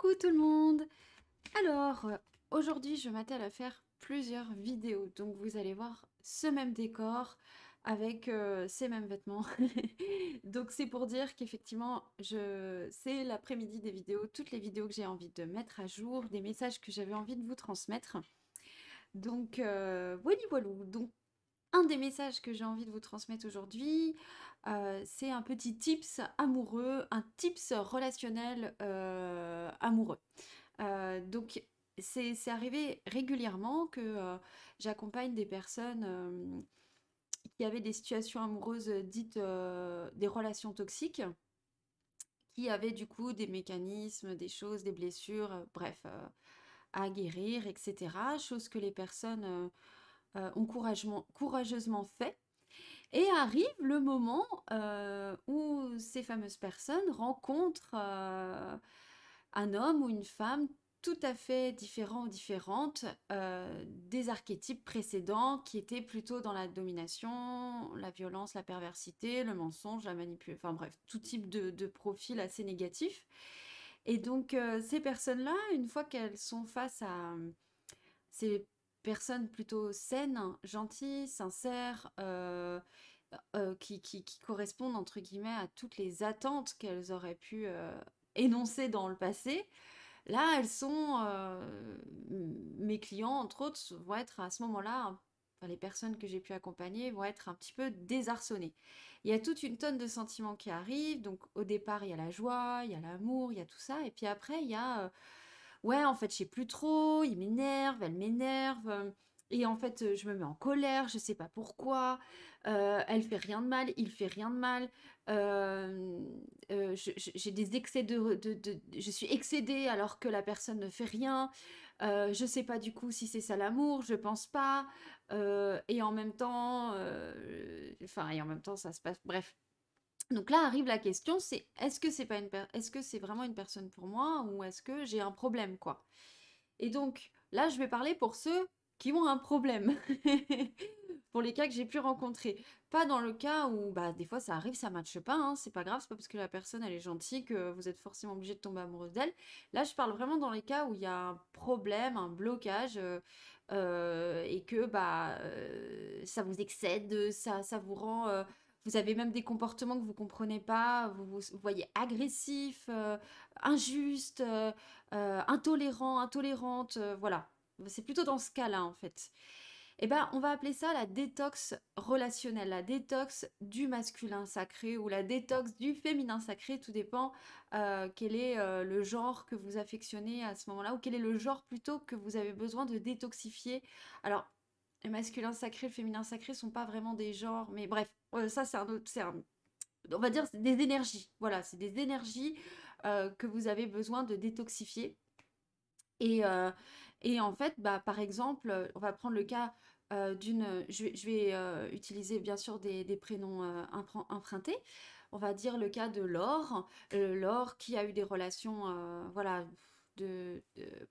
Coucou tout le monde Alors, euh, aujourd'hui je m'attelle à faire plusieurs vidéos, donc vous allez voir ce même décor avec euh, ces mêmes vêtements. donc c'est pour dire qu'effectivement, je... c'est l'après-midi des vidéos, toutes les vidéos que j'ai envie de mettre à jour, des messages que j'avais envie de vous transmettre. Donc, euh, voilà, voilà. Donc, un des messages que j'ai envie de vous transmettre aujourd'hui, euh, c'est un petit tips amoureux, un tips relationnel euh, amoureux. Euh, donc, c'est arrivé régulièrement que j'accompagne des personnes qui avaient des situations amoureuses dites des relations toxiques, qui avaient du coup des mécanismes, des choses, des blessures, bref, à guérir, etc. Chose que les personnes euh, ont courageusement fait. Et arrive le moment euh, où ces fameuses personnes rencontrent euh, un homme ou une femme tout à fait différent ou différente des archétypes précédents qui étaient plutôt dans la domination, la violence, la perversité, le mensonge, la manipulation, enfin bref, tout type de, de profil assez négatif. Et donc ces personnes-là, une fois qu'elles sont face à ces personnes plutôt saines, gentilles, sincères, euh, euh, qui, qui, correspondent entre guillemets à toutes les attentes qu'elles auraient pu euh, énoncer dans le passé. Là, elles sont, mes clients entre autres, vont être à ce moment-là les personnes que j'ai pu accompagner vont être un petit peu désarçonnées. Il y a toute une tonne de sentiments qui arrivent. Donc au départ, il y a la joie, il y a l'amour, il y a tout ça. Et puis après, il y a ouais, en fait, je sais plus trop, il m'énerve, elle m'énerve. Euh, et en fait, euh, je me mets en colère, je sais pas pourquoi. Euh, elle fait rien de mal, il fait rien de mal. Euh, j'ai des excès de, de, Je suis excédée alors que la personne ne fait rien. je sais pas du coup si c'est ça l'amour, je pense pas. et en même temps. Enfin, et en même temps, ça se passe. Bref. Donc là arrive la question, c'est est-ce que c'est pas une est-ce que c'est vraiment une personne pour moi ou est-ce que j'ai un problème quoi Et donc là je vais parler pour ceux qui ont un problème, pour les cas que j'ai pu rencontrer. Pas dans le cas où bah des fois ça arrive, ça matche pas, hein, c'est pas grave, c'est pas parce que la personne elle est gentille que vous êtes forcément obligé de tomber amoureuse d'elle. Là je parle vraiment dans les cas où il y a un problème, un blocage euh, euh, et que bah euh, ça vous excède, ça ça vous rend vous avez même des comportements que vous comprenez pas, vous vous voyez agressif, euh, injuste, euh, euh, intolérant, intolérante, voilà. C'est plutôt dans ce cas-là en fait. Eh ben, on va appeler ça la détox relationnelle, la détox du masculin sacré ou la détox du féminin sacré, tout dépend quel est le genre que vous affectionnez à ce moment-là ou quel est le genre plutôt que vous avez besoin de détoxifier. Alors, masculin sacré, féminin sacré sont pas vraiment des genres, mais bref, euh, ça c'est un autre, on va dire des énergies. Voilà, c'est des énergies euh, que vous avez besoin de détoxifier. Et, euh, en fait, bah, par exemple, on va prendre le cas d'une. Je, vais utiliser bien sûr des, des prénoms empruntés. On va dire le cas de Laure. Laure qui a eu des relations, voilà,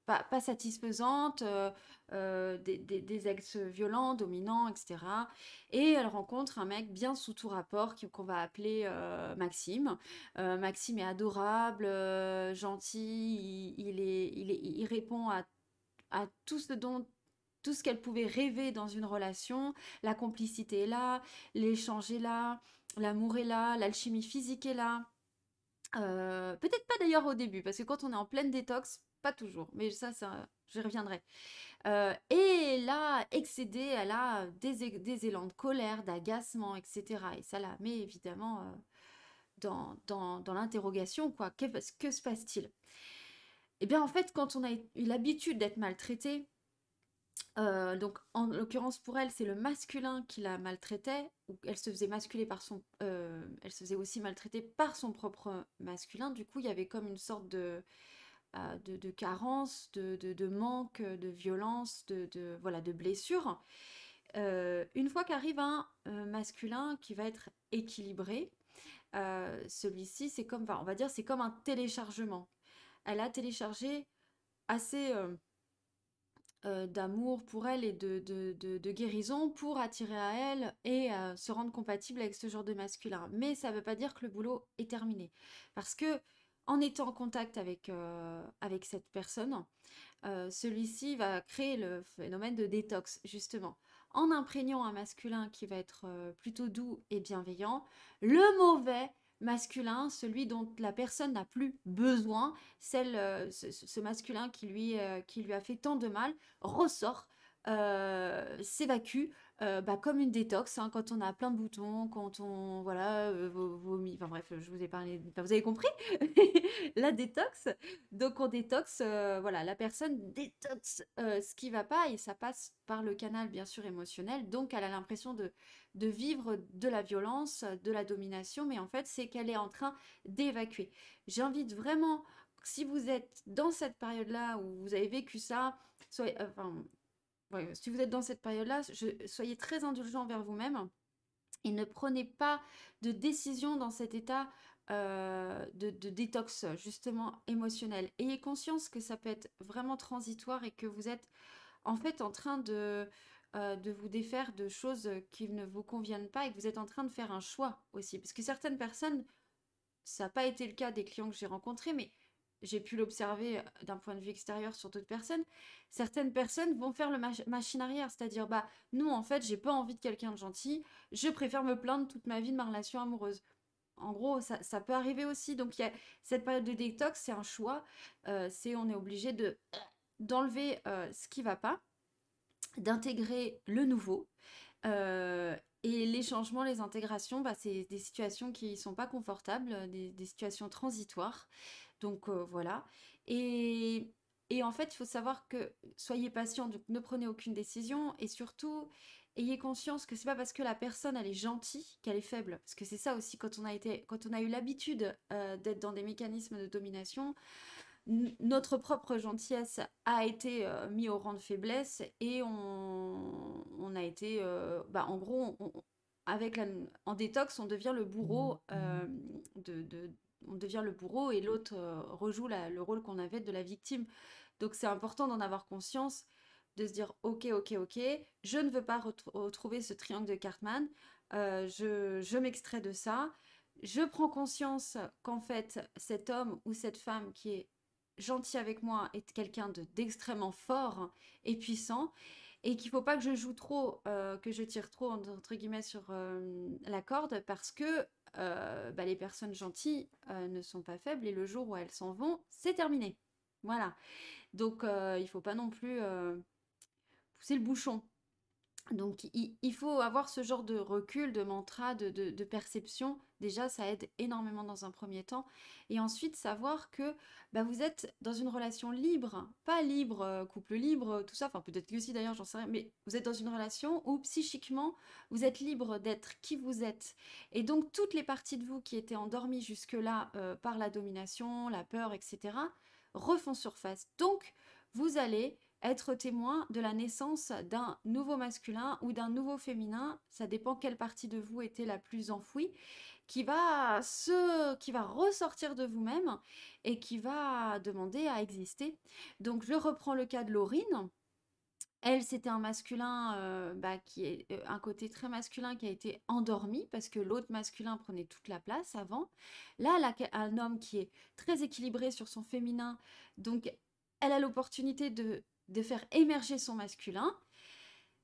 pas, satisfaisante, euh, euh, des, ex violents, dominants, etc. Et elle rencontre un mec bien sous tout rapport qu'on va appeler euh, Maxime. Maxime est adorable, gentil, il, répond à, à tout ce dont tout ce qu'elle pouvait rêver dans une relation, la complicité est là, l'échange est là, l'amour est là, l'alchimie physique est là. Euh, peut-être pas d'ailleurs au début, parce que quand on est en pleine détox, pas toujours, mais ça, ça je reviendrai. Euh, et là, excédée, elle a des, des élans de colère, d'agacement, etc. Et ça la met évidemment euh, dans, dans, dans l'interrogation, quoi. Que, que se passe-t-il Eh bien, en fait, quand on a eu l'habitude d'être maltraité, euh, donc en l'occurrence pour elle, c'est le masculin qui la maltraitait, ou elle se faisait masculer par son, euh, elle se faisait aussi maltraiter par son propre masculin. Du coup, il y avait comme une sorte de euh, de, carence, de, manque, de violence, de, voilà, de blessure. une fois qu'arrive un masculin qui va être équilibré, celui-ci, c'est comme, on va dire, c'est comme un téléchargement. Elle a téléchargé assez euh, d'amour pour elle et de, guérison pour attirer à elle et se rendre compatible avec ce genre de masculin. Mais ça ne veut pas dire que le boulot est terminé. Parce que en étant en contact avec, euh, avec cette personne, euh, celui-ci va créer le phénomène de détox, justement. En imprégnant un masculin qui va être plutôt doux et bienveillant, le mauvais masculin, celui dont la personne n'a plus besoin, celle, euh, ce, masculin euh, qui lui a fait tant de mal, ressort, euh, s'évacue, euh, bah, comme une détox, hein, quand on a plein de boutons, quand on, voilà, euh, vos, enfin bref, je vous ai parlé, enfin, vous avez compris, la détox. Donc on détox, euh, voilà, la personne détox ce qui va pas et ça passe par le canal bien sûr émotionnel. Donc elle a l'impression de, de vivre de la violence, de la domination, mais en fait c'est qu'elle est en train d'évacuer. J'invite vraiment si vous êtes dans cette période-là où vous avez vécu ça, soyez, enfin, si vous êtes dans cette période-là, soyez très indulgent envers vous-même et ne prenez pas de décision dans cet état euh, de, détox justement émotionnel. Ayez conscience que ça peut être vraiment transitoire et que vous êtes en fait en train euh, de vous défaire de choses qui ne vous conviennent pas et que vous êtes en train de faire un choix aussi. Parce que certaines personnes, ça n'a pas été le cas des clients que j'ai rencontrés, mais j'ai pu l'observer euh, d'un point de vue extérieur sur d'autres personnes, certaines personnes vont faire le machine arrière, c'est-à-dire bah nous, en fait j'ai pas envie de quelqu'un de gentil, je préfère me plaindre toute ma vie de ma relation amoureuse. En gros, ça, peut arriver aussi. Donc y a, cette période de détox, c'est un choix. Euh, c'est on est obligé de d'enlever euh, ce qui va pas, d'intégrer le nouveau. et les changements, les intégrations, bah, c'est des situations qui ne sont pas confortables, des, des situations transitoires. Donc euh, voilà. Et, en fait, il faut savoir que soyez patient, ne prenez aucune décision et surtout ayez conscience que c'est pas parce que la personne elle est gentille qu'elle est faible parce que c'est ça aussi quand on a été quand on a eu l'habitude euh, d'être dans des mécanismes de domination notre propre gentillesse a été mis euh, mise au rang de faiblesse et on, a été, bah, en gros, avec en détox, on devient le bourreau mmh, mmh. de, on devient le bourreau et l'autre euh, rejoue le rôle qu'on avait de la victime. Donc c'est important d'en avoir conscience, de se dire ok, ok, ok, je ne veux pas retrouver ce triangle de Cartman, euh, je, je m'extrais de ça, je prends conscience qu'en fait cet homme ou cette femme qui est gentil avec moi est quelqu'un d'extrêmement fort et puissant et qu'il faut pas que je joue trop, euh, que je tire trop entre guillemets sur la corde parce que euh, bah, les personnes gentilles euh, ne sont pas faibles et le jour où elles s'en vont, c'est terminé. Voilà. Donc euh, il faut pas non plus pousser le bouchon. Donc il, faut avoir ce genre de recul, de mantra, de perception Déjà, ça aide énormément dans un premier temps. Et ensuite, savoir que bah, vous êtes dans une relation libre, pas libre, euh, couple libre, tout ça, enfin peut-être que si d'ailleurs, j'en sais rien, mais vous êtes dans une relation où psychiquement, vous êtes libre d'être qui vous êtes. Et donc, toutes les parties de vous qui étaient endormies jusque-là euh, par la domination, la peur, etc., refont surface. Donc, vous allez être témoin de la naissance d'un nouveau masculin ou d'un nouveau féminin, ça dépend quelle partie de vous était la plus enfouie, qui va se, qui va ressortir de vous-même et qui va demander à exister. Donc je reprends le cas de Laurine. Elle, c'était un masculin euh, bah, qui est euh, un côté très masculin qui a été endormi parce que l'autre masculin prenait toute la place avant. Là, elle a un homme qui est très équilibré sur son féminin, donc elle a l'opportunité de de faire émerger son masculin,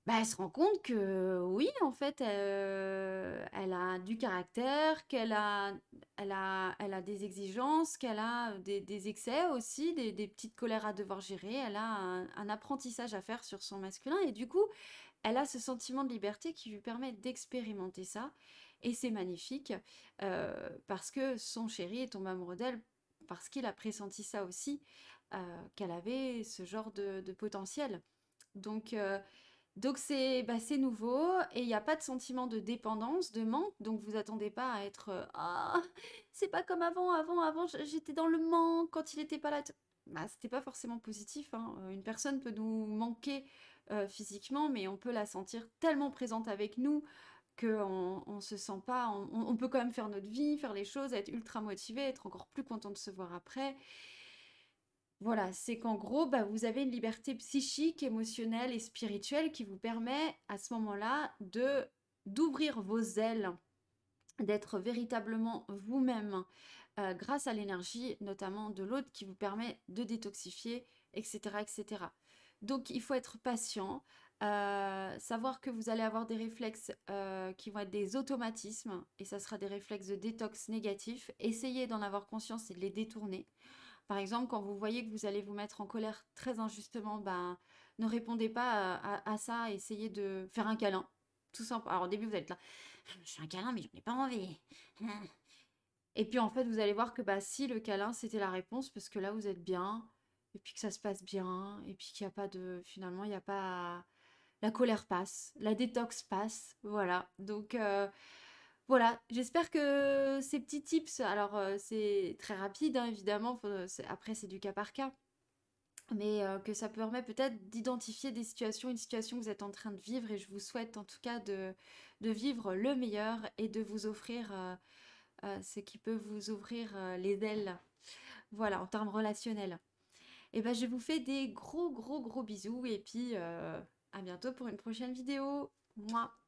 bah, elle se rend compte que oui, en fait, euh, elle a du caractère, qu'elle a, elle a, des exigences, qu'elle a des, excès aussi, des, petites colères à devoir gérer, elle a un, apprentissage à faire sur son masculin, et du coup, elle a ce sentiment de liberté qui lui permet d'expérimenter ça, et c'est magnifique, euh, parce que son chéri tombe amoureux d'elle, parce qu'il a pressenti ça aussi. Euh, qu'elle avait ce genre de, potentiel. Donc, euh, donc bah, c'est nouveau et il n'y a pas de sentiment de dépendance, de manque. Donc vous attendez pas à être euh, ah c'est pas comme avant, avant, avant j'étais dans le manque quand il n'était pas là. Bah c'était pas forcément positif. Hein. Une personne peut nous manquer physiquement, mais on peut la sentir tellement présente avec nous qu'on on se sent pas. On, on peut quand même faire notre vie, faire les choses, être ultra motivé, être encore plus content de se voir après. Voilà, c'est qu'en gros, bah, vous avez une liberté psychique, émotionnelle et spirituelle qui vous permet à ce moment-là d'ouvrir vos ailes, d'être véritablement vous-même euh, grâce à l'énergie notamment de l'autre qui vous permet de détoxifier, etc., etc. Donc il faut être patient, euh, savoir que vous allez avoir des réflexes euh, qui vont être des automatismes et ça sera des réflexes de détox négatifs. Essayez d'en avoir conscience et de les détourner. Par exemple, quand vous voyez que vous allez vous mettre en colère très injustement, ben, ne répondez pas à, ça, essayez de faire un câlin. Tout simple. Alors au début, vous êtes là, je suis un câlin, mais n'en ai pas envie. Et puis en fait, vous allez voir que bah, si le câlin, c'était la réponse, parce que là, vous êtes bien, et puis que ça se passe bien, et puis qu'il n'y a pas de... Finalement, il n'y a pas... La colère passe, la détox passe, voilà. Donc... Euh, voilà, j'espère que ces petits tips, alors euh, c'est très rapide hein, évidemment, euh, après c'est du cas par cas, mais euh, que ça permet peut-être d'identifier des situations, une situation que vous êtes en train de vivre et je vous souhaite en tout cas de, vivre le meilleur et de vous offrir ce qui peut vous ouvrir les ailes, voilà, en termes relationnels. Et eh bien je vous fais des gros gros gros bisous et puis à bientôt pour une prochaine vidéo. Moi.